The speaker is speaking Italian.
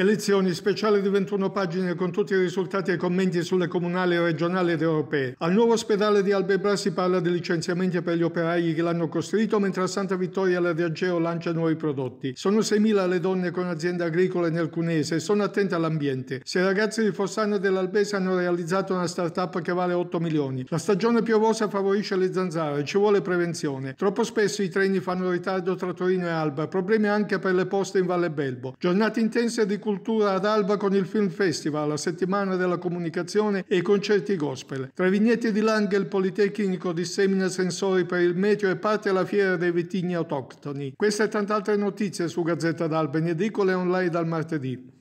Elezioni speciali di 21 pagine con tutti i risultati e commenti sulle comunali, regionali ed europee. Al nuovo ospedale di Albebra si parla di licenziamenti per gli operai che l'hanno costruito, mentre a Santa Vittoria la Diageo lancia nuovi prodotti. Sono 6.000 le donne con aziende agricole nel Cunese e sono attente all'ambiente. Se i ragazzi di Fossano dell'Albese hanno realizzato una start-up che vale 8 milioni. La stagione piovosa favorisce le zanzare, ci vuole prevenzione. Troppo spesso i treni fanno ritardo tra Torino e Alba, problemi anche per le poste in Valle Belbo. Giornate intense di cui Cultura ad Alba con il Film Festival, la settimana della comunicazione e i concerti gospel. Tra vigneti di Lange il Politecnico dissemina sensori per il meteo e parte la fiera dei vitigni autoctoni. Queste e tante altre notizie su Gazzetta d'Alba in edicola online dal martedì.